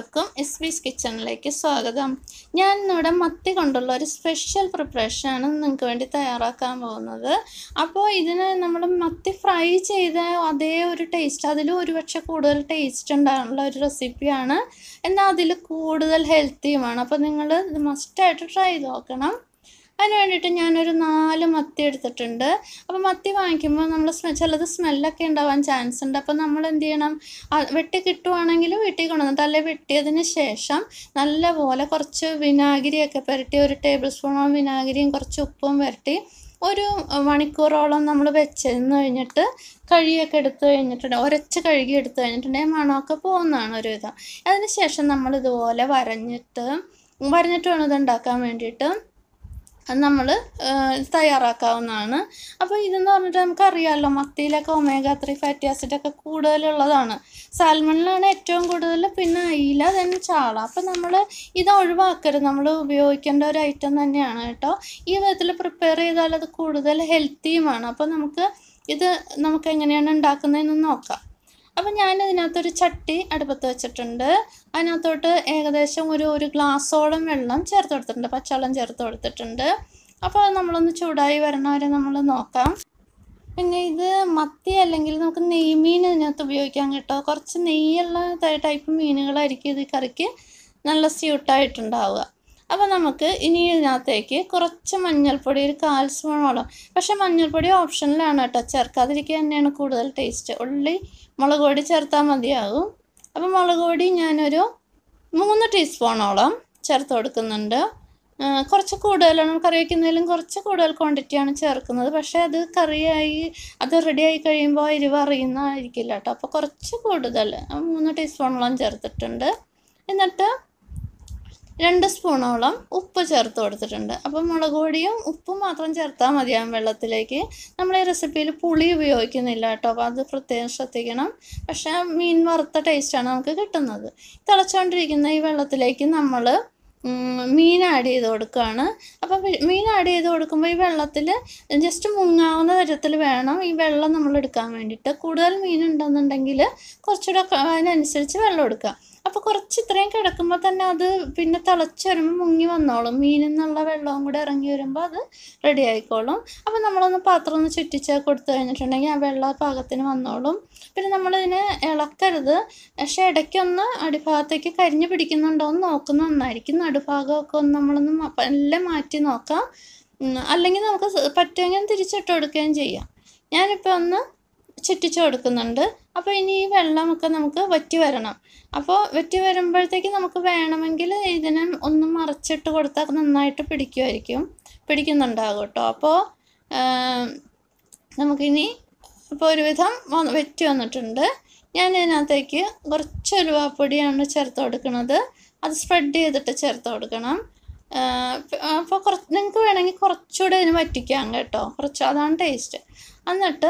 എല്ലാവർക്കും എസ് ബീസ് കിച്ചണിലേക്ക് സ്വാഗതം ഞാൻ ഇന്നിവിടെ മത്തി കൊണ്ടുള്ള ഒരു സ്പെഷ്യൽ പ്രിപ്പറേഷനാണ് നിങ്ങൾക്ക് വേണ്ടി തയ്യാറാക്കാൻ പോകുന്നത് അപ്പോൾ ഇതിന് നമ്മൾ മത്തി ഫ്രൈ ചെയ്ത അതേ ഒരു ടേസ്റ്റ് അതിലും ഒരുപക്ഷെ കൂടുതൽ ടേസ്റ്റ് ഉണ്ടാകാനുള്ള ഒരു റെസിപ്പിയാണ് എന്നാൽ അതിൽ കൂടുതൽ ഹെൽത്തിയുമാണ് അപ്പോൾ നിങ്ങൾ ഇത് മസ്റ്റായിട്ട് ട്രൈ നോക്കണം അതിന് വേണ്ടിയിട്ട് ഞാനൊരു നാല് മത്തി എടുത്തിട്ടുണ്ട് അപ്പോൾ മത്തി വാങ്ങിക്കുമ്പോൾ നമ്മൾ സ്മെ ചിലത് സ്മെല്ലൊക്കെ ഉണ്ടാവാൻ ചാൻസ് ഉണ്ട് അപ്പോൾ നമ്മൾ എന്ത് ചെയ്യണം വെട്ടി കിട്ടുവാണെങ്കിൽ വീട്ടിൽ കൊണ്ടുവന്നിട്ട് അല്ലെങ്കിൽ വെട്ടിയതിന് ശേഷം നല്ലപോലെ കുറച്ച് വിനാഗിരിയൊക്കെ പുരട്ടി ഒരു ടേബിൾ സ്പൂണോളം വിനാഗിരിയും കുറച്ച് ഉപ്പും പുരട്ടി ഒരു മണിക്കൂറോളം നമ്മൾ വെച്ചെന്ന് കഴിഞ്ഞിട്ട് കഴുകിയൊക്കെ എടുത്തു കഴിഞ്ഞിട്ടുണ്ടെങ്കിൽ ഒരച്ച് കഴുകി എടുത്തു കഴിഞ്ഞിട്ടുണ്ടെങ്കിൽ മണമൊക്കെ പോകുന്നതാണ് ഒരു വിധം അതിന് ശേഷം നമ്മൾ ഇതുപോലെ വരഞ്ഞിട്ട് വരഞ്ഞിട്ട് വേണം ഇത് ഉണ്ടാക്കാൻ വേണ്ടിയിട്ട് അത് നമ്മൾ തയ്യാറാക്കാവുന്നതാണ് അപ്പോൾ ഇതെന്ന് പറഞ്ഞിട്ട് നമുക്കറിയാമല്ലോ മത്തിയിലൊക്കെ ഒമേഗ ത്രീ ഫാറ്റി ആസിഡൊക്കെ കൂടുതലുള്ളതാണ് സാൽമണിലാണ് ഏറ്റവും കൂടുതൽ പിന്നെ അയില ദെൻ ചാള അപ്പോൾ നമ്മൾ ഇത് ഒഴിവാക്കരുത് നമ്മൾ ഉപയോഗിക്കേണ്ട ഒരു ഐറ്റം തന്നെയാണ് കേട്ടോ ഈ വിധത്തിൽ പ്രിപ്പയർ ചെയ്താൽ അത് കൂടുതൽ ഹെൽത്തിയുമാണ് അപ്പോൾ നമുക്ക് ഇത് നമുക്ക് എങ്ങനെയാണ് ഉണ്ടാക്കുന്നതെന്ന് നോക്കാം അപ്പം ഞാനതിനകത്തൊരു ചട്ടി അടുപ്പത്ത് വെച്ചിട്ടുണ്ട് അതിനകത്തോട്ട് ഏകദേശം ഒരു ഒരു ഗ്ലാസ്സോളം വെള്ളം ചേർത്ത് കൊടുത്തിട്ടുണ്ട് പച്ചവെള്ളം ചേർത്ത് കൊടുത്തിട്ടുണ്ട് അപ്പോൾ നമ്മളൊന്ന് ചൂടായി വരണവരെ നമ്മൾ നോക്കാം പിന്നെ ഇത് മത്തി അല്ലെങ്കിൽ നമുക്ക് നെയ്മീൻ ഇതിനകത്ത് ഉപയോഗിക്കാം കേട്ടോ കുറച്ച് നെയ്യുള്ള ടൈപ്പ് മീനുകളായിരിക്കും ഇത് കറിക്ക് നല്ല സ്യൂട്ടായിട്ടുണ്ടാവുക അപ്പോൾ നമുക്ക് ഇനി ഇതിനകത്തേക്ക് കുറച്ച് മഞ്ഞൾപ്പൊടി ഒരു കാൽ സ്പൂണോളം പക്ഷേ മഞ്ഞൾപ്പൊടി ഓപ്ഷനിലാണ് കേട്ടോ ചേർക്കാതിരിക്കുക തന്നെയാണ് കൂടുതൽ ടേസ്റ്റ് ഉള്ളി മുളക് പൊടി ചേർത്താൽ മതിയാകും അപ്പോൾ മുളക് പൊടി ഞാനൊരു മൂന്ന് ടീസ്പൂണോളം ചേർത്ത് കൊടുക്കുന്നുണ്ട് കുറച്ച് കൂടുതലാണ് കറി വയ്ക്കുന്നതിലും കുറച്ച് കൂടുതൽ ക്വാണ്ടിറ്റിയാണ് ചേർക്കുന്നത് പക്ഷേ അത് കറിയായി അത് റെഡി ആയി കഴിയുമ്പോൾ എരിവ് അറിയുന്നതായിരിക്കില്ല കേട്ടോ അപ്പോൾ കുറച്ച് കൂടുതൽ മൂന്ന് ടീസ്പൂണോളം ചേർത്തിട്ടുണ്ട് എന്നിട്ട് രണ്ട് സ്പൂണോളം ഉപ്പ് ചേർത്ത് കൊടുത്തിട്ടുണ്ട് അപ്പം മുളക് പൊടിയും ഉപ്പും മാത്രം ചേർത്താൽ മതിയാകും വെള്ളത്തിലേക്ക് നമ്മൾ ഈ റെസിപ്പിയിൽ പുളി ഉപയോഗിക്കുന്നില്ല കേട്ടോ അപ്പോൾ അത് പ്രത്യേകം ശ്രദ്ധിക്കണം പക്ഷേ മീൻ വറുത്ത ടേസ്റ്റാണ് നമുക്ക് കിട്ടുന്നത് തിളച്ചുകൊണ്ടിരിക്കുന്ന ഈ വെള്ളത്തിലേക്ക് നമ്മൾ മീൻ ആഡ് ചെയ്ത് കൊടുക്കുകയാണ് അപ്പം മീൻ ആഡ് ചെയ്ത് കൊടുക്കുമ്പോൾ ഈ വെള്ളത്തിൽ ജസ്റ്റ് മുങ്ങാവുന്ന തരത്തിൽ വേണം ഈ വെള്ളം നമ്മൾ എടുക്കാൻ വേണ്ടിയിട്ട് കൂടുതൽ മീൻ ഉണ്ടെന്നുണ്ടെങ്കിൽ കുറച്ചുകൂടെ അതിനനുസരിച്ച് വെള്ളം എടുക്കുക അപ്പോൾ കുറച്ച് ഇത്രയും കിടക്കുമ്പോൾ തന്നെ അത് പിന്നെ തിളച്ച് വരുമ്പോൾ മുങ്ങി വന്നോളും മീനിൽ നിന്നുള്ള വെള്ളവും കൂടെ ഇറങ്ങി വരുമ്പോൾ അത് റെഡി ആയിക്കോളും അപ്പോൾ നമ്മളൊന്ന് പാത്രം ഒന്ന് ചുറ്റിച്ച് കൊടുത്തു കഴിഞ്ഞിട്ടുണ്ടെങ്കിൽ ആ വെള്ളം പാകത്തിന് വന്നോളും പിന്നെ നമ്മളിതിനെ ഇളക്കരുത് പക്ഷേ ഇടയ്ക്കൊന്ന് അടിഭാഗത്തേക്ക് കരിഞ്ഞു പിടിക്കുന്നുണ്ടോ എന്ന് നോക്കുന്ന നന്നായിരിക്കും നടുഭാഗമൊക്കെ ഒന്ന് നമ്മളൊന്ന് എല്ലാം മാറ്റി നോക്കാം അല്ലെങ്കിൽ നമുക്ക് പറ്റുമെങ്കിൽ തിരിച്ചിട്ട് കൊടുക്കുകയും ചെയ്യാം ഞാനിപ്പോൾ ഒന്ന് ചുറ്റിച്ച് കൊടുക്കുന്നുണ്ട് അപ്പോൾ ഇനി ഈ വെള്ളമൊക്കെ നമുക്ക് വറ്റി വരണം അപ്പോൾ വറ്റി വരുമ്പോഴത്തേക്ക് നമുക്ക് വേണമെങ്കിൽ ഇതിനെ ഒന്ന് മറച്ചിട്ട് കൊടുത്താൽ നന്നായിട്ട് പിടിക്കുമായിരിക്കും പിടിക്കുന്നുണ്ടാകും കേട്ടോ അപ്പോൾ നമുക്കിനി ഇപ്പോൾ ഒരുവിധം വെറ്റി വന്നിട്ടുണ്ട് ഞാൻ ഇതിനകത്തേക്ക് കുറച്ച് ഉലുവാപ്പൊടിയാണ് ചേർത്ത് കൊടുക്കുന്നത് അത് സ്പ്രെഡ് ചെയ്തിട്ട് ചേർത്ത് കൊടുക്കണം അപ്പോൾ കുറച്ച് നിങ്ങൾക്ക് വേണമെങ്കിൽ കുറച്ചുകൂടെ ഇതിന് വറ്റിക്കാം കേട്ടോ കുറച്ച് അതാണ് ടേസ്റ്റ് എന്നിട്ട്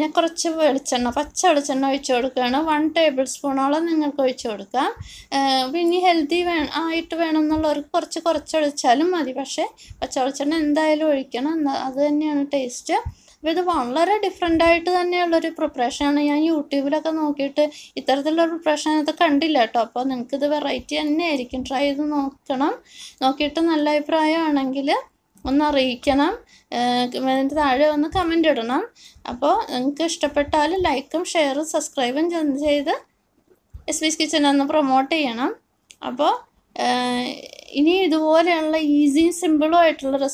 ഞാൻ കുറച്ച് വെളിച്ചെണ്ണ പച്ച വെളിച്ചെണ്ണ ഒഴിച്ച് കൊടുക്കുകയാണ് വൺ ടേബിൾ സ്പൂണോളം നിങ്ങൾക്ക് ഒഴിച്ച് കൊടുക്കാം പിന്നെ ഹെൽത്തി വേ ആയിട്ട് എന്നുള്ളവർക്ക് കുറച്ച് കുറച്ച് ഒഴിച്ചാലും മതി പക്ഷേ പച്ച വെളിച്ചെണ്ണ എന്തായാലും ഒഴിക്കണം അത് തന്നെയാണ് ടേസ്റ്റ് അപ്പോൾ ഇത് വളരെ ഡിഫറെൻ്റ് ആയിട്ട് തന്നെയുള്ളൊരു പ്രിപ്പറേഷനാണ് ഞാൻ യൂട്യൂബിലൊക്കെ നോക്കിയിട്ട് ഇത്തരത്തിലുള്ള പ്രിപ്പറേഷൻ അത് കണ്ടില്ല കേട്ടോ അപ്പോൾ നിങ്ങൾക്കിത് വെറൈറ്റി തന്നെ ആയിരിക്കും ട്രൈ ചെയ്ത് നോക്കണം നോക്കിയിട്ട് നല്ല അഭിപ്രായമാണെങ്കിൽ ഒന്ന് അറിയിക്കണം അതിൻ്റെ താഴെ ഒന്ന് കമൻ്റ് ഇടണം അപ്പോൾ നിങ്ങൾക്ക് ഇഷ്ടപ്പെട്ടാൽ ലൈക്കും ഷെയറും സബ്സ്ക്രൈബും ചെയ്ത് എസ് ബി എസ് കിച്ചൻ ഒന്ന് പ്രൊമോട്ട് ചെയ്യണം അപ്പോൾ ഇനി ഇതുപോലെയുള്ള ഈസിയും സിമ്പിളും ആയിട്ടുള്ള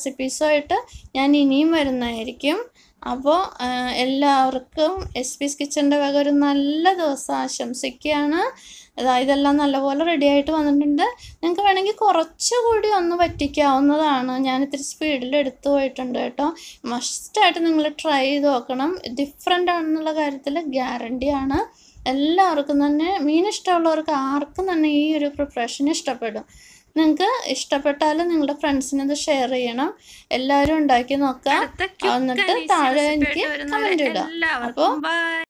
ആയിട്ട് ഞാൻ ഇനിയും വരുന്നതായിരിക്കും അപ്പോൾ എല്ലാവർക്കും എസ് പീസ് കിച്ചൻ്റെ വക ഒരു നല്ല ദിവസം ആശംസിക്കുകയാണ് ഇതെല്ലാം നല്ലപോലെ റെഡി ആയിട്ട് വന്നിട്ടുണ്ട് നിങ്ങൾക്ക് വേണമെങ്കിൽ കുറച്ചുകൂടി ഒന്ന് പറ്റിക്കാവുന്നതാണ് ഞാൻ ഇത്തിരി സ്പീഡിൽ എടുത്തു പോയിട്ടുണ്ട് കേട്ടോ മസ്റ്റായിട്ട് നിങ്ങൾ ട്രൈ ചെയ്ത് നോക്കണം ഡിഫറെൻ്റ് ആണെന്നുള്ള കാര്യത്തിൽ ഗ്യാരണ്ടിയാണ് എല്ലാവർക്കും തന്നെ മീൻ ഇഷ്ടമുള്ളവർക്ക് ആർക്കും തന്നെ ഈ ഒരു പ്രിപ്പറേഷൻ ഇഷ്ടപ്പെടും നിങ്ങൾക്ക് ഇഷ്ടപ്പെട്ടാൽ നിങ്ങളുടെ ഫ്രണ്ട്സിനത് ഇത് ഷെയർ ചെയ്യണം എല്ലാവരും ഉണ്ടാക്കി നോക്കാം എന്നിട്ട് താഴെ എനിക്ക് കമൻറ്റ് ഇടാം അപ്പോൾ